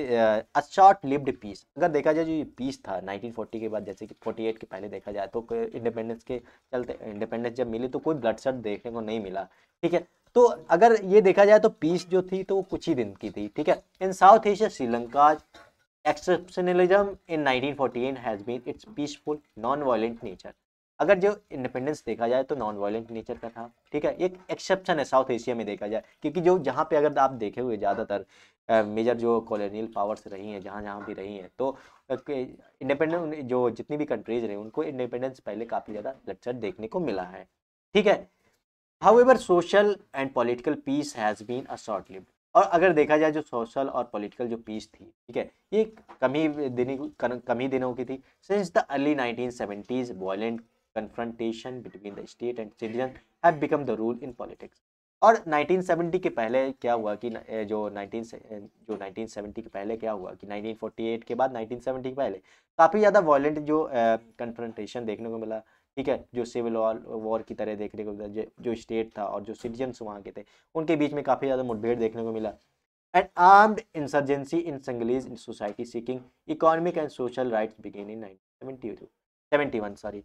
अ शॉर्ट लिव्ड पीस अगर देखा जाए जो ये पीस था 1940 के बाद जैसे कि 48 के पहले देखा जाए तो इंडिपेंडेंस के चलते इंडिपेंडेंस जब मिली तो कोई ब्लड शर्ट देखने को नहीं मिला ठीक है तो अगर ये देखा जाए तो पीस जो थी तो वो कुछ ही दिन की थी ठीक है in South Asia Sri Lanka exceptionalism in 1948 has been its peaceful non violent nature अगर जो इंडिपेंडेंस देखा जाए तो नॉन वायलेंट नेचर का था ठीक है एक एक्सेप्शन है साउथ एशिया में देखा जाए क्योंकि जो जहाँ पे अगर आप देखे हुए ज़्यादातर मेजर जो कॉलोनियल पावर्स रही हैं जहाँ जहाँ भी रही हैं तो इंडिपेंडेंट जो जितनी भी कंट्रीज रही उनको इंडिपेंडेंस पहले काफ़ी ज़्यादा लचर देखने को मिला है ठीक है however social and political peace has been a short live और अगर देखा जाए जो सोशल और पॉलिटिकल जो पीस थी ठीक है ये कम ही दिन कम ही दिनों की थी since the early nineteen seventies violent confrontation between the state and citizen have become the rule in politics और 1970 के पहले क्या हुआ कि जो 19 जो 1970 के पहले क्या हुआ कि 1948 के बाद 1970 के पहले काफ़ी ज़्यादा वॉयलेंट जो कन्फ्रंटेशन देखने को मिला ठीक है जो सिविल वॉर की तरह देखने को मिला जो स्टेट था और जो सिटीजन्स वहाँ के थे उनके बीच में काफ़ी ज़्यादा मुठभेड़ देखने को मिला and armed insurgency in Sinhalese society seeking economic and social right began in nineteen seventy one sorry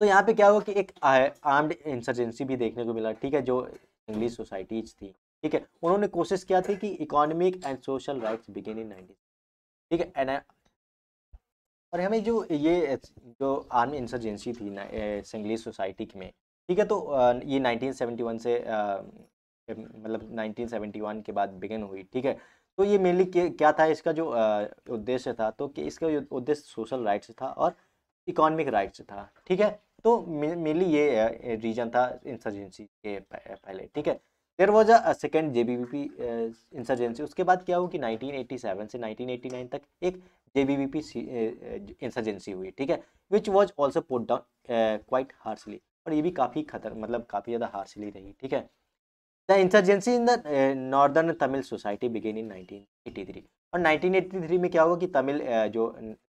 तो यहाँ पे क्या हुआ कि एक आर्म्ड इंसर्जेंसी भी देखने को मिला ठीक है जो इंग्लिश सोसाइटीज थी ठीक है उन्होंने कोशिश किया थी कि economic and social rights began in nineteen ठीक है एंड और हमें जो ये जो आर्मी इंसर्जेंसी थी सिंगली सोसाइटी में ठीक है तो ये 1971 से मतलब 1971 के बाद बिगन हुई ठीक है तो ये मेनली क्या था इसका जो उद्देश्य था तो कि इसका उद्देश्य सोशल राइट्स था और इकोनॉमिक राइट्स था ठीक है तो मेनली ये रीजन था इंसर्जेंसी के पहले ठीक है there was a second J B P insurgency उसके बाद क्या हुआ कि 1987 से 1989 तक एक जेबीवीपी इंसर्जेंसी eh, eh, हुई ठीक है which was also put down quite harshly और ये भी काफ़ी खतर मतलब काफ़ी ज़्यादा हार्सली रही ठीक है the insurgency in the northern Tamil society began in 1983 और 1983 में क्या हुआ कि तमिल eh, जो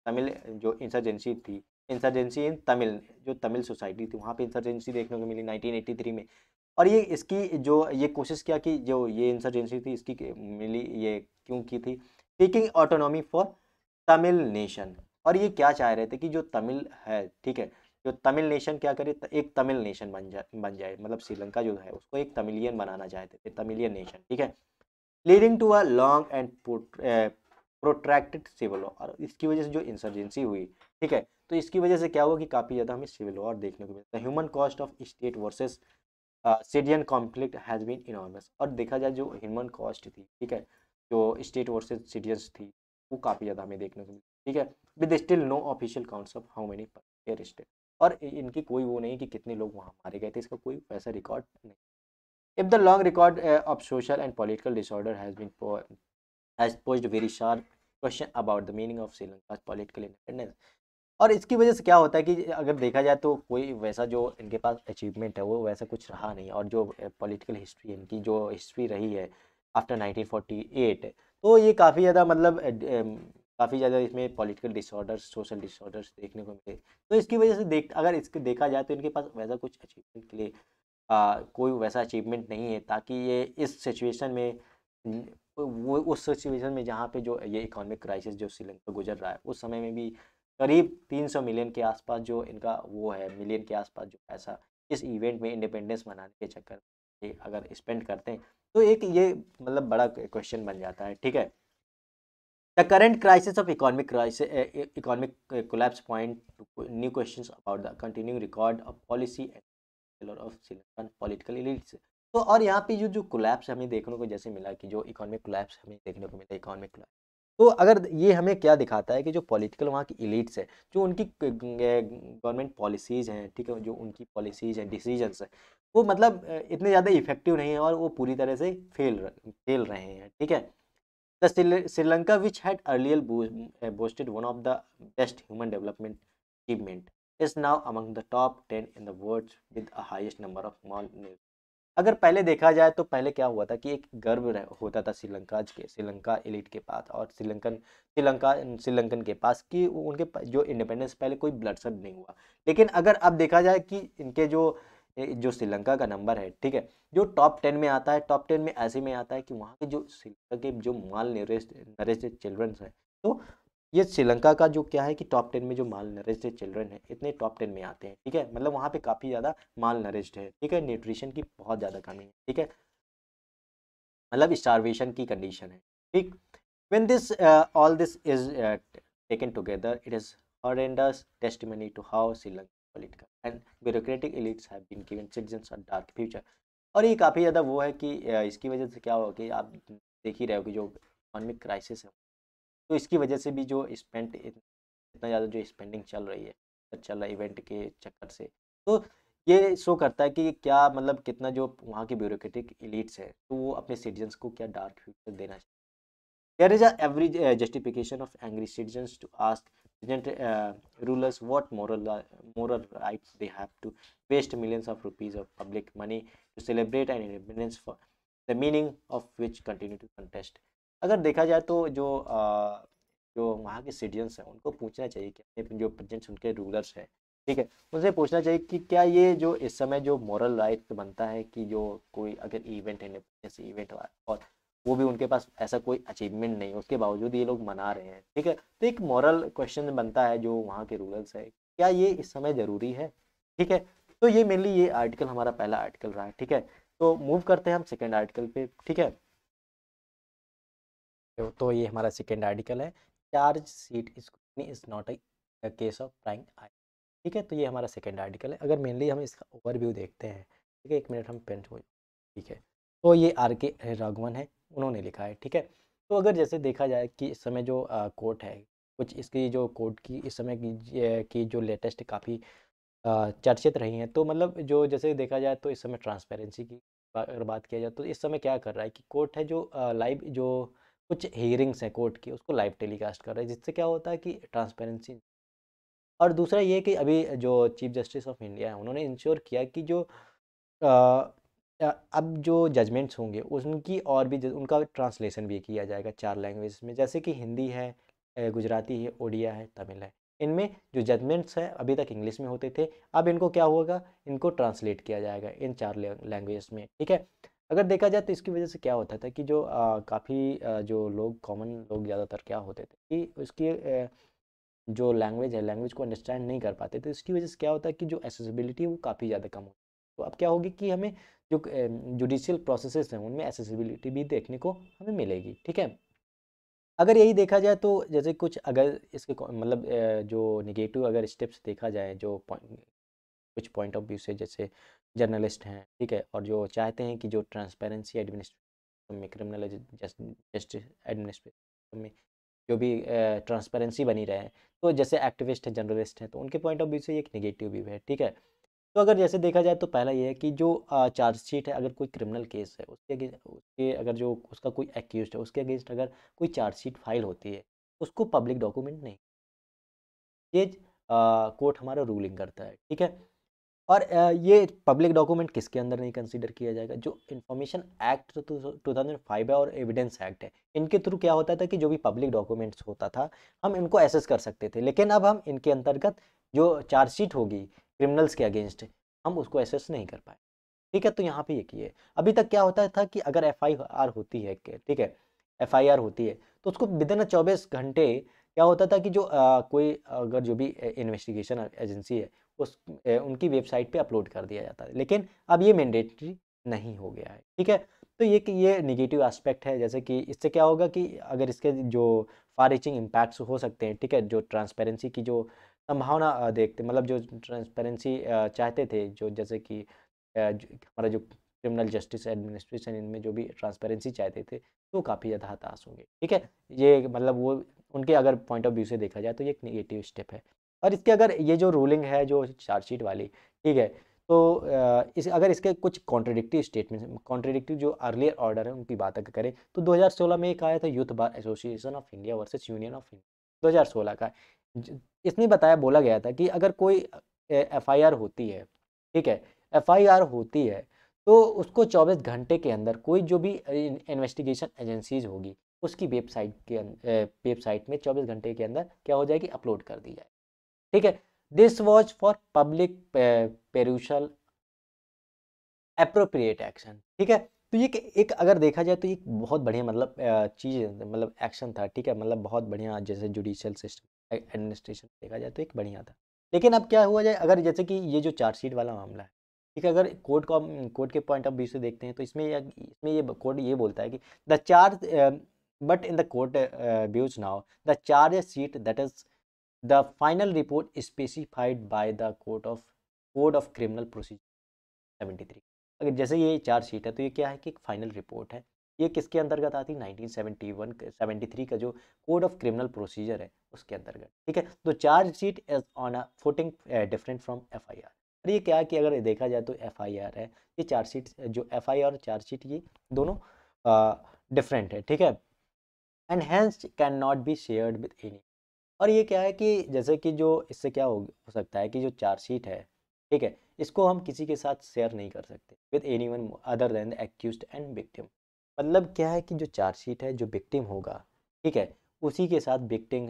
तमिल जो इंसर्जेंसी थी इंसर्जेंसी इन तमिल जो तमिल सोसाइटी थी वहाँ पे इंसर्जेंसी देखने को मिली 1983 में और ये इसकी जो ये कोशिश किया कि जो ये इंसर्जेंसी थी इसकी मिली ये क्यों की थी taking autonomy for Tamil nation और ये क्या चाह रहे थे कि जो तमिल है ठीक है जो तमिल नेशन क्या करे एक तमिल नेशन बन जाए बन जाए मतलब श्रीलंका जो है उसको एक तमिलियन बनाना चाहते थे तमिलियन नेशन ठीक है leading to a long and protracted civil war और इसकी वजह से जो इंसर्जेंसी हुई ठीक है तो इसकी वजह से क्या हुआ कि काफ़ी ज़्यादा हमें सिविल वॉर देखने को मिलता human cost of state versus सीडियन कॉन्फ्लिक्ट हैज़ बीन इनॉर्मस और देखा जाए जो ह्यूमन कॉस्ट थी ठीक है जो स्टेट वर्सेज सीडियंस थी वो काफ़ी ज़्यादा हमें देखने को मिलती ठीक है with still no official counts of how many arrested और इनकी कोई वो नहीं कि कितने लोग वहाँ मारे गए थे इसका कोई वैसा रिकॉर्ड नहीं if the long record of social and political disorder has has been po has posed very sharp question about the meaning of Sri और इसकी वजह से क्या होता है कि अगर देखा जाए तो कोई वैसा जो इनके पास अचीवमेंट है वो वैसा कुछ रहा नहीं और जो पॉलिटिकल uh, हिस्ट्री इनकी जो हिस्ट्री रही है आफ्टर 1948 तो ये काफ़ी ज़्यादा मतलब काफ़ी ज़्यादा इसमें पॉलिटिकल डिसऑर्डर्स सोशल डिसऑर्डर्स देखने को मिले तो इसकी वजह से देख अगर इसके देखा जाए तो इनके पास वैसा कुछ अचीवमेंट के लिए आ, कोई वैसा अचीवमेंट नहीं है ताकि ये इस सिचुएशन में वो उस सिचुएशन में जहाँ पे जो ये इकोनॉमिक क्राइसिस जो श्रीलंका गुजर रहा है उस समय में भी करीब 300 मिलियन के आसपास जो इनका वो है मिलियन के आसपास जो पैसा इस इवेंट में इंडिपेंडेंस मनाने के चक्कर में अगर स्पेंड करते हैं तो एक ये मतलब बड़ा क्वेश्चन बन जाता है ठीक है the current crisis of economic crisis economic collapse point new questions about the continue record of policy of Sri Lankan political elites तो और यहाँ पे जो जो कोलैप्स हमें देखने को जैसे मिला कि जो इकोनॉमिक कोलैप्स हमें देखने को मिला इकोनॉमिक कोलैप्स तो अगर ये हमें क्या दिखाता है कि जो पॉलिटिकल वहाँ की इलीट्स है जो उनकी गवर्नमेंट पॉलिसीज़ हैं ठीक है जो उनकी पॉलिसीज़ हैं डिसीजंस हैं वो मतलब इतने ज़्यादा इफेक्टिव नहीं है और वो पूरी तरह से फेल फेल रहे हैं ठीक है the Sri Lanka which had earlier boasted one of the best human development achievement is now among the top ten in the world with highest number of mall अगर पहले देखा जाए तो पहले क्या हुआ था कि एक गर्व होता था श्रीलंका के श्रीलंका एलिट के पास और श्रीलंकन श्रीलंका श्रीलंकन के पास कि उनके जो इंडिपेंडेंस पहले कोई ब्लड नहीं हुआ लेकिन अगर अब देखा जाए कि इनके जो जो श्रीलंका का नंबर है ठीक है जो टॉप टेन में आता है टॉप टेन में ऐसे में आता है कि वहाँ के जो श्रीलंका के जो माल नरेस्ट नरेस्ट चिल्ड्रंस हैं तो ये श्रीलंका का जो क्या है कि टॉप टेन में जो माल नरेस्ट चिल्ड्रन है इतने टॉप टेन में आते हैं ठीक है मतलब वहाँ पे काफ़ी ज़्यादा माल नरेस्ट है ठीक है न्यूट्रिशन की बहुत ज़्यादा कमी है ठीक है मतलब स्टारवेशन की कंडीशन है ठीक when this all this is taken uh, it is uh, it and horrendous testimony to how sri and bureaucratic elites have been given citizens a dark future और ये काफ़ी ज़्यादा वो है कि इसकी वजह से क्या होगा कि आप देख ही रहे हो कि जो इकोनॉमिक क्राइसिस है तो इसकी वजह से भी जो स्पेंड इतना ज़्यादा जो स्पेंडिंग चल रही है तो चल रहा इवेंट के चक्कर से तो ये शो करता है कि क्या मतलब कितना जो वहाँ के ब्यूरोक्रेटिक एलिट्स हैं तो वो अपने सिटीजन्स को क्या डार्क फ्यूचर देना चाहिए there is a every justification of angry citizens to ask uh, rulers what moral uh, moral rights they have to waste millions of rupees of public money to celebrate an independence for the meaning of which continue to contest अगर देखा जाए तो जो uh, जो वहाँ के citizens हैं उनको पूछना चाहिए कि अपने जो प्रजेंट्स उनके रूलर्स हैं ठीक है उनसे पूछना चाहिए कि क्या ये जो इस समय जो मॉरल राइट बनता है कि जो कोई अगर इवेंट है इवेंट और वो भी उनके पास ऐसा कोई अचीवमेंट नहीं उसके बावजूद ये लोग मना रहे हैं ठीक है तो एक मॉरल क्वेश्चन बनता है जो वहाँ के रूरल्स है क्या ये इस समय ज़रूरी है ठीक है तो ये मेनली ये आर्टिकल हमारा पहला आर्टिकल रहा है ठीक है तो मूव करते हैं हम सेकेंड आर्टिकल पे तो, तो ठीक है तो ये हमारा सेकेंड आर्टिकल है charge sheet scrutiny is not a case of prying eye ठीक है तो ये हमारा सेकेंड आर्टिकल है अगर मेनली हम इसका ओवरव्यू देखते हैं ठीक है एक मिनट हम पेंट हो ठीक है तो ये आर के राघवन है उन्होंने लिखा है ठीक है तो अगर जैसे देखा जाए कि इस समय जो कोर्ट है कुछ इसकी जो कोर्ट की इस समय की, की जो लेटेस्ट काफ़ी चर्चित रही हैं तो मतलब जो जैसे देखा जाए तो इस समय ट्रांसपेरेंसी की अगर बात किया जाए तो इस समय क्या कर रहा है कि कोर्ट है जो लाइव जो कुछ हियरिंग्स हैं कोर्ट की उसको लाइव टेलीकास्ट कर रहा है जिससे क्या होता है कि ट्रांसपेरेंसी और दूसरा ये कि अभी जो चीफ जस्टिस ऑफ इंडिया है उन्होंने इंश्योर किया कि जो अब जो जजमेंट्स होंगे उनकी और भी उनका ट्रांसलेशन भी किया जाएगा चार लैंग्वेज में जैसे कि हिंदी है गुजराती है ओडिया है तमिल है इनमें जो जजमेंट्स हैं अभी तक इंग्लिश में होते थे अब इनको क्या होगा इनको ट्रांसलेट किया जाएगा इन चार लैंग्वेज में ठीक है अगर देखा जाए तो इसकी वजह से क्या होता था कि जो काफ़ी जो लोग कॉमन लोग ज़्यादातर क्या होते थे कि उसकी जो लैंग्वेज है लैंग्वेज को अंडरस्टैंड नहीं कर पाते तो इसकी वजह से क्या होता है कि जो एसेसिबिलिटी वो काफ़ी ज़्यादा कम होती तो अब क्या होगी कि हमें जो जुडिशियल प्रोसेस हैं उनमें एसेसिबिलिटी भी देखने को हमें मिलेगी ठीक है अगर यही देखा जाए तो जैसे कुछ अगर इसके मतलब जो निगेटिव अगर स्टेप्स देखा जाए जो कुछ पॉइंट ऑफ व्यू से जैसे जर्नलिस्ट हैं ठीक है और जो चाहते हैं कि जो ट्रांसपेरेंसी एडमिनिस्ट्रेशन में क्रिमिनल जस्टिस एडमिनिस्ट्रेशन में जो भी ट्रांसपेरेंसी बनी रहे तो जैसे एक्टिविस्ट हैं जर्नलिस्ट हैं तो उनके पॉइंट ऑफ व्यू से एक निगेटिव व्यू है ठीक है तो अगर जैसे देखा जाए तो पहला ये है कि जो चार्जशीट है अगर कोई क्रिमिनल केस है उसके अगेंस्ट उसके अगर जो उसका कोई एक्यूज है उसके अगेंस्ट अगर कोई चार्जशीट फाइल होती है उसको पब्लिक डॉक्यूमेंट नहीं ये कोर्ट हमारा रूलिंग करता है ठीक है और आ, ये पब्लिक डॉक्यूमेंट किसके अंदर नहीं कंसिडर किया जाएगा जो information act two thousand five है और एविडेंस एक्ट है इनके थ्रू क्या होता था कि जो भी पब्लिक डॉक्यूमेंट्स होता था हम इनको एसेस कर सकते थे लेकिन अब हम इनके अंतर्गत जो चार्जशीट होगी क्रिमिनल्स के अगेंस्ट हम उसको एसेस नहीं कर पाए ठीक है तो यहाँ पे ये किए अभी तक क्या होता था कि अगर एफ आई आर होती है ठीक है एफ आई आर होती है तो उसको विद इन चौबीस घंटे क्या होता था कि जो आ, कोई अगर जो भी इन्वेस्टिगेशन एजेंसी है उस ए, उनकी वेबसाइट पे अपलोड कर दिया जाता है लेकिन अब ये मैंडेटरी नहीं हो गया है ठीक है तो ये ये निगेटिव एस्पेक्ट है जैसे कि इससे क्या होगा कि अगर इसके जो फार रीचिंग इम्पैक्ट्स हो सकते हैं ठीक है जो ट्रांसपेरेंसी की जो संभावना देखते मतलब जो ट्रांसपेरेंसी चाहते थे जो जैसे कि हमारा जो क्रिमिनल जस्टिस एडमिनिस्ट्रेशन इनमें जो भी ट्रांसपेरेंसी चाहते थे तो काफ़ी ज़्यादा हताश होंगे ठीक है ये मतलब वो उनके अगर पॉइंट ऑफ व्यू से देखा जाए तो ये एक निगेटिव स्टेप है और इसके अगर ये जो रूलिंग है जो चार्जशीट वाली ठीक है तो इस अगर इसके कुछ कॉन्ट्रोडिक्टिव स्टेटमेंट कॉन्ट्रोडिक्टिव जो अर्लियर ऑर्डर है उनकी बात अगर करें तो 2016 में एक आया था youth bar association of India versus union of India 2016 का इसमें बताया बोला गया था कि अगर कोई एफआईआर होती है ठीक है एफआईआर होती है तो उसको 24 घंटे के अंदर कोई जो भी इन्वेस्टिगेशन एजेंसीज होगी उसकी वेबसाइट के अं, वेबसाइट में 24 घंटे के अंदर क्या हो जाएगी अपलोड कर दी जाए ठीक है this was for public perusal appropriate action ठीक है तो ये एक अगर देखा जाए तो ये बहुत बढ़िया मतलब चीज़ मतलब एक्शन था ठीक है मतलब बहुत बढ़िया जैसे जुडिशल सिस्टम एडमिनिस्ट्रेशन देखा जाए तो एक बढ़िया था लेकिन अब क्या हुआ जाए अगर जैसे कि ये जो चार्जशीट वाला मामला है ठीक है अगर कोर्ट का कोर्ट के पॉइंट ऑफ व्यू से देखते हैं तो इसमें या, इसमें ये कोर्ट ये बोलता है कि the charge but in the court views now the charge sheet that is the final report specified by the court of code of criminal procedure seventy three अगर जैसे ये चार्ज शीट है तो ये क्या है कि एक फाइनल रिपोर्ट है ये किसके अंतर्गत आती है 1971 73 का जो कोड ऑफ क्रिमिनल प्रोसीजर है उसके अंतर्गत ठीक है तो chargesheet is on a footing different from F I R ये क्या है कि अगर देखा जाए तो एफ आई आर है ये चार्जशीट जो एफ आई आर चार्जशीट ये दोनों डिफरेंट uh, है ठीक है and hence can not be shared with any और ये क्या है कि जैसे कि जो इससे क्या हो, हो सकता है कि जो चार्जशीट है ठीक है इसको हम किसी के साथ शेयर नहीं कर सकते with any one other than accused and victim मतलब क्या है कि जो चार्जशीट है जो विक्टिम होगा ठीक है उसी के साथ विक्टिंग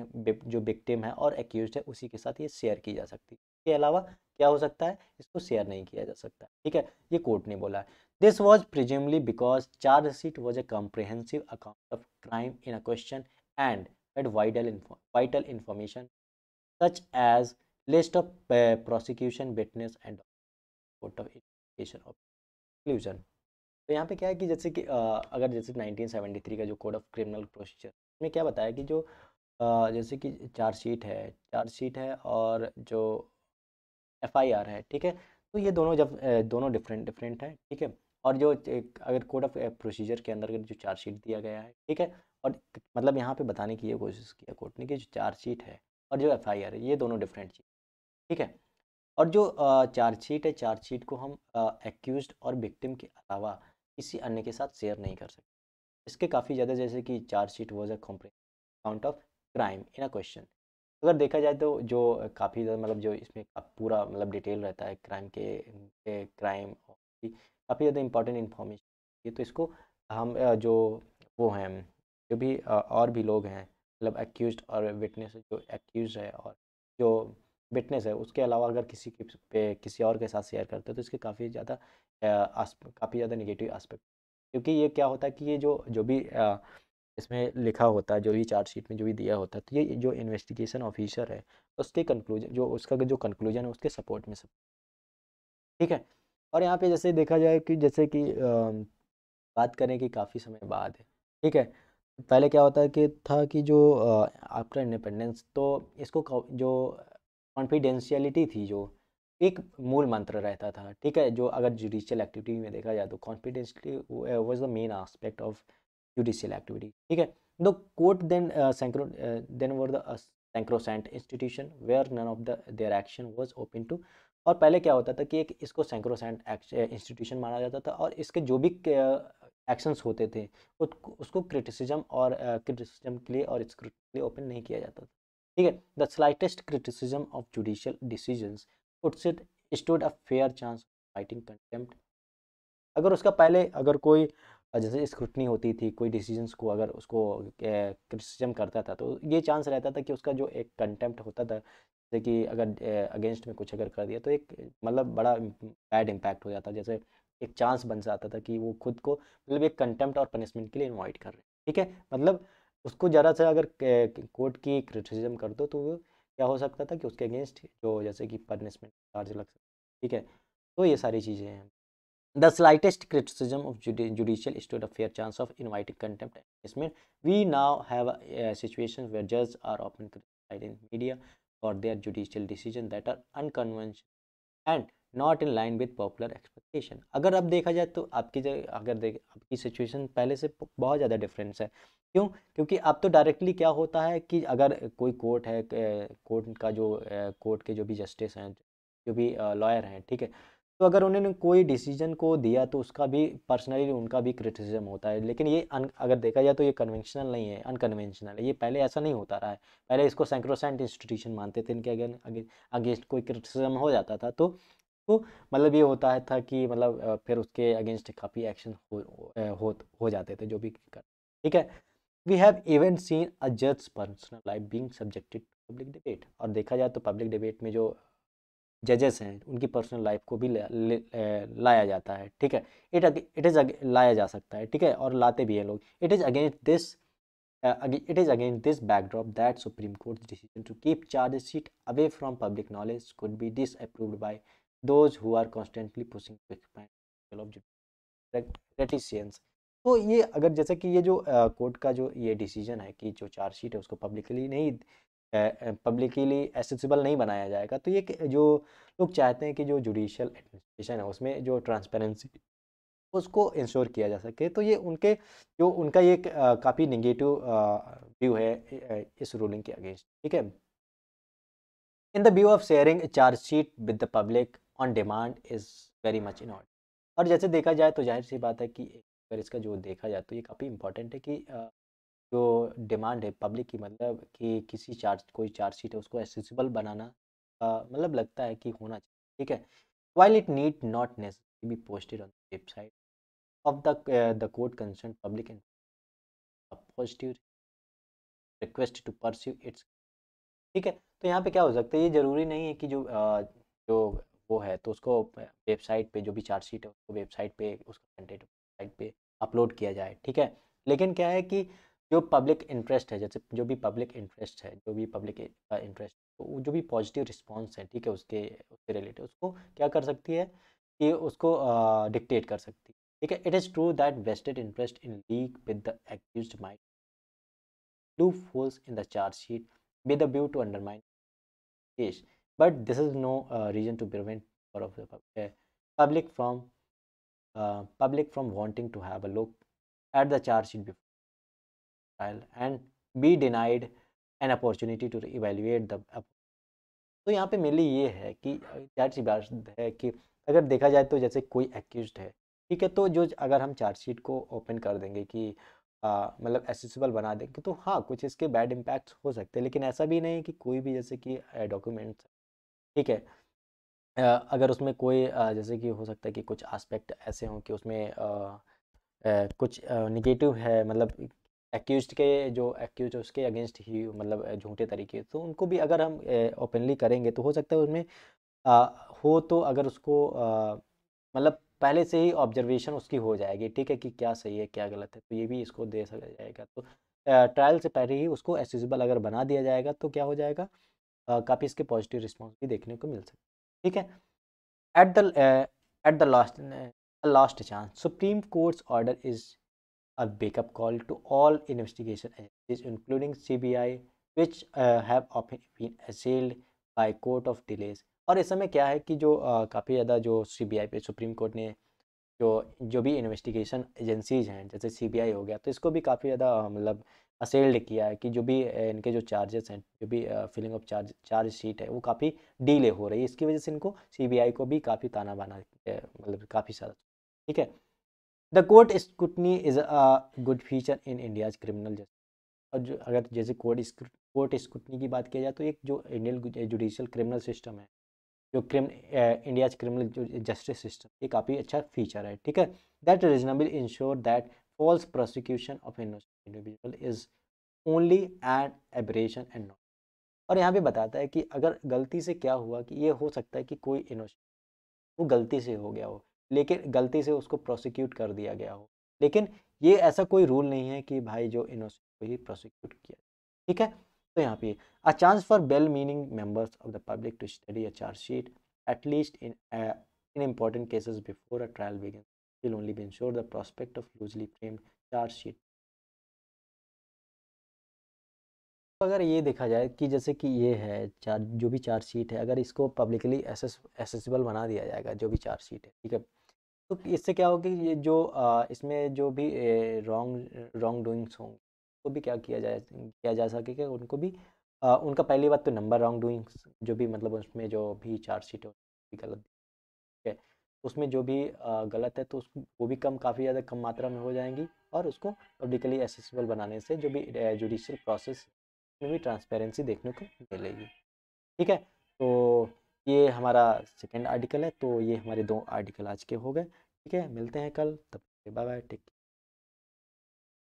जो विक्टिम है और एक्यूज है उसी के साथ ये शेयर की जा सकती है इसके अलावा क्या हो सकता है इसको शेयर नहीं किया जा सकता ठीक है ये कोर्ट ने बोला है this was presumably because chargesheet was a comprehensive account of crime in a question and at vital vital information such as list of prosecution witness and witness and तो यहाँ पे क्या है कि जैसे कि आ, अगर जैसे 1973 का जो कोड ऑफ क्रिमिनल प्रोसीजर में क्या बताया कि जो आ, जैसे कि चार्जशीट है चार्जशीट है और जो एफआईआर है ठीक है तो ये दोनों जब दोनों डिफरेंट डिफरेंट है ठीक है और जो अगर कोड ऑफ प्रोसीजर के अंदर जो चार्जशीट दिया गया है ठीक है और मतलब यहाँ पे बताने की ये कोशिश किया कोर्ट ने कि जो चार्जशीट है और जो एफ है ये दोनों डिफरेंट चीज़ ठीक है और जो चार्जशीट है चार्जशीट को हम एक्यूज और विक्टिम के अलावा किसी अन्य के साथ शेयर नहीं कर सकते इसके काफ़ी ज़्यादा जैसे कि chargesheet was a compress account of crime in a question अगर देखा जाए तो जो काफ़ी ज़्यादा मतलब जो इसमें पूरा मतलब डिटेल रहता है क्राइम के क्राइम काफ़ी ज़्यादा इंपॉर्टेंट इन्फॉर्मेशन ये तो इसको हम जो वो हैं जो भी और भी लोग हैं मतलब एक्यूज और विटनेस जो एक्यूज है और जो बिटनेस है उसके अलावा अगर किसी के पे किसी और के साथ शेयर करते हो तो इसके काफ़ी ज़्यादा काफ़ी ज़्यादा निगेटिव आस्पेक्ट क्योंकि ये क्या होता है कि ये जो जो भी आ, इसमें लिखा होता है जो भी चार्जशीट में जो भी दिया होता है तो ये जो इन्वेस्टिगेशन ऑफिसर है उसके कंक्लूजन जो उसका जो कंक्लूजन है उसके सपोर्ट में सब ठीक है और यहाँ पे जैसे देखा जाए कि जैसे कि आ, बात करें कि काफ़ी समय बाद है ठीक है पहले क्या होता है कि था कि जो आफ्टर इंडिपेंडेंस तो इसको जो कॉन्फिडेंशियलिटी थी जो एक मूल मंत्र रहता था ठीक है जो अगर जुडिशियल एक्टिविटी में देखा जाए तो confidentially was the main aspect of judicial activity ठीक है the court then then were the institution where none of the their action was open to और पहले क्या होता था कि एक इसको सेंक्रोसेंट इंस्टीट्यूशन uh, माना जाता था और इसके जो भी एक्शंस uh, होते थे उसको क्रिटिसिज्म और क्रिटिसिज्म uh, के लिए और इसके लिए ओपन नहीं किया जाता था ठीक है the slightest criticism of judicial decision stood a fair chance fighting contempt अगर उसका पहले अगर कोई जैसे स्क्रूटनी होती थी कोई डिसीजंस को अगर उसको क्रिटिसिज्म करता था तो ये चांस रहता था कि उसका जो एक कंटेम्प्ट होता था जैसे कि अगर अगेंस्ट में कुछ अगर कर दिया तो एक मतलब बड़ा बैड इम्पैक्ट हो जाता जैसे एक चांस बन जाता था कि वो खुद को मतलब एक कंटेम्प्ट और पनिशमेंट के लिए इन्वाइट कर रहे हैं ठीक है मतलब उसको ज़रा सा अगर कोर्ट की क्रिटिसिज्म कर दो तो क्या हो सकता था कि उसके अगेंस्ट जो जैसे कि पनिशमेंट चार्ज लग सकता ठीक है तो ये सारी चीज़ें हैं the slightest criticism of judicial state a fair chance of inviting contempt इसमें we now have situation where जज are often criticised in media for their judicial decision that are unconvention and not in line with popular expectation अगर अब देखा जाए तो आपकी जगह अगर देख आपकी सिचुएशन पहले से बहुत ज़्यादा डिफरेंस है क्यों क्योंकि अब तो डायरेक्टली क्या होता है कि अगर कोई कोर्ट है कोर्ट का जो कोर्ट के जो भी जस्टिस हैं जो भी लॉयर हैं ठीक है तो अगर उन्होंने कोई डिसीजन को दिया तो उसका भी पर्सनली उनका भी क्रिटिसिज्म होता है लेकिन ये अन, अगर देखा जाए तो ये कन्वेंशनल नहीं है अनकन्वेंशनल है ये पहले ऐसा नहीं होता रहा है पहले इसको सेंक्रोसेंट इंस्टीट्यूशन मानते थे इनके अगर अगेंस्ट कोई क्रिटिसिज्म हो जाता था तो तो मतलब ये होता है था कि मतलब फिर उसके अगेंस्ट काफ़ी एक्शन हो, हो हो जाते थे जो भी कर ठीक है we have even seen a जज personal life being subjected public debate और देखा जाए तो पब्लिक डिबेट में जो जजेस हैं उनकी पर्सनल लाइफ को भी लाया जाता है ठीक है इट इट इज़ लाया जा सकता है ठीक है और लाते भी हैं लोग it is against this is against this backdrop that supreme court decision to keep charge sheet away from public knowledge could be disapproved by those who are constantly pushing to expand रेटिशियंस तो ये अगर जैसे कि ये जो court का जो ये डिसीजन है कि जो चार्जशीट है उसको पब्लिकली नहीं पब्लिकली एसेसिबल नहीं बनाया जाएगा तो ये जो लोग चाहते हैं कि जो जुडिशल एडमिनिस्ट्रेशन है उसमें जो ट्रांसपेरेंसी उसको इंश्योर किया जा सके तो ये उनके जो उनका ये काफ़ी निगेटिव व्यू है इस रूलिंग के अगेंस्ट ठीक है in the view of sharing chargesheet with the public on demand is very much in order और जैसे देखा जाए तो जाहिर सी बात है कि अगर इसका जो देखा जाए तो ये काफ़ी इंपॉर्टेंट है कि जो डिमांड है पब्लिक की मतलब कि किसी चार्ज कोई चार्ज शीट है उसको एसेसिबल बनाना मतलब लगता है कि होना चाहिए ठीक है while it need not necessary be posted on website of the the court concern public positive request to pursue its ठीक है तो यहाँ पे क्या हो सकता है ये ज़रूरी नहीं है कि जो जो वो है तो उसको वेबसाइट पे जो भी चार्ज शीट है उसको वेबसाइट पे उसका कंटेंट वेबसाइट पे अपलोड किया जाए ठीक है लेकिन क्या है कि जो पब्लिक इंटरेस्ट है जैसे जो भी पब्लिक इंटरेस्ट है जो भी पब्लिक इंटरेस्ट तो जो भी पॉजिटिव रिस्पॉन्स है ठीक है उसके उसके रिलेटेड उसको क्या कर सकती है कि उसको डिक्टेट कर सकती है ठीक है it is true that vested interest in league with the accused mind to false in the charge sheet with the view to undermine case but this is no uh, reason to prevent or of the public from uh, public from wanting to have a look at the charge sheet before trial and be denied an opportunity to evaluate the तो यहाँ पे mainly ये है कि charge बात है कि अगर देखा जाए तो जैसे कोई एक्यूज है ठीक है तो जो अगर हम चार्जशीट को ओपन कर देंगे कि मतलब एसेसिबल बना देंगे तो हाँ कुछ इसके बैड इम्पैक्ट्स हो सकते हैं लेकिन ऐसा भी नहीं कि कोई भी जैसे कि डॉक्यूमेंट्स ठीक है अगर उसमें कोई जैसे कि हो सकता है कि कुछ एस्पेक्ट ऐसे हों कि उसमें कुछ निगेटिव है मतलब एक्यूज के जो एक्यूज उसके अगेंस्ट ही मतलब झूठे तरीके तो उनको भी अगर हम ओपनली करेंगे तो हो सकता है उसमें आ, हो तो अगर उसको मतलब पहले से ही ऑब्जर्वेशन उसकी हो जाएगी ठीक है कि क्या सही है क्या गलत है तो ये भी इसको दे सकता जाएगा तो ट्रायल से पहले ही उसको एसेसिबल अगर बना दिया जाएगा तो क्या हो जाएगा काफ़ी इसके पॉजिटिव रिस्पॉन्स भी देखने को मिल सकते ठीक है at the at the last last chance supreme court's order is a wake up call to all investigation agencies including C B I which have often been assailed by court of delays और इस समय क्या है कि जो काफ़ी ज़्यादा जो सी बी आई पे सुप्रीम कोर्ट ने जो जो भी इन्वेस्टिगेशन एजेंसीज हैं जैसे सी बी आई हो गया तो इसको भी काफ़ी ज़्यादा मतलब असेल्ड किया है कि जो भी इनके जो चार्जेस हैं जो भी filling of charge charge sheet है वो काफ़ी डीले हो रही है इसकी वजह से इनको सीबीआई को भी काफ़ी ताना बाना मतलब काफ़ी सारा ठीक है the court scrutiny is a good feature in India's criminal justice और जो अगर जैसे कोर्ट कोर्ट स्कूटनी की बात किया जाए तो एक जो इंडियन जुडिशल क्रिमिनल सिस्टम है जो क्रिम इंडियाज क्रिमिनल जस्टिस सिस्टम ये काफ़ी अच्छा फीचर है ठीक है that reasonable ensure that false prosecution of innocent individual is only an aberration and not और यहाँ पे बताता है कि अगर गलती से क्या हुआ कि ये हो सकता है कि कोई इनोसेंट वो गलती से हो गया हो लेकिन गलती से उसको प्रोसिक्यूट कर दिया गया हो लेकिन ये ऐसा कोई रूल नहीं है कि भाई जो इनोसेंट को ही प्रोसिक्यूट किया ठीक है तो यहाँ पे a chance for well meaning members of the public to study a charge sheet at least in in important cases before a trial begin will only be ensure the prospect of loosely framed charge sheet तो अगर ये देखा जाए कि जैसे कि ये है चार जो भी चार्ज शीट है अगर इसको पब्लिकली एसेस एसेसिबल बना दिया जाएगा जो भी चार्ज शीट है ठीक है तो इससे क्या होगा कि ये जो आ, इसमें जो भी रॉन्ग रॉन्ग डूइंग्स होंगे उनको भी क्या किया जाए किया जा सकेगा उनको भी आ, उनका पहली बात तो नंबर रॉन्ग डूइंग्स जो भी मतलब उसमें जो भी चार्जशीट शीट हो गलत उसमें जो भी गलत है तो उसको वो भी कम काफ़ी ज़्यादा कम मात्रा में हो जाएंगी और उसको पब्लिकली एसेसिबल बनाने से जो भी जुडिशियल प्रोसेस में भी ट्रांसपेरेंसी देखने को मिलेगी ठीक है तो ये हमारा सेकेंड आर्टिकल है तो ये हमारे दो आर्टिकल आज के हो गए ठीक है मिलते हैं कल तब बाय बाय टेक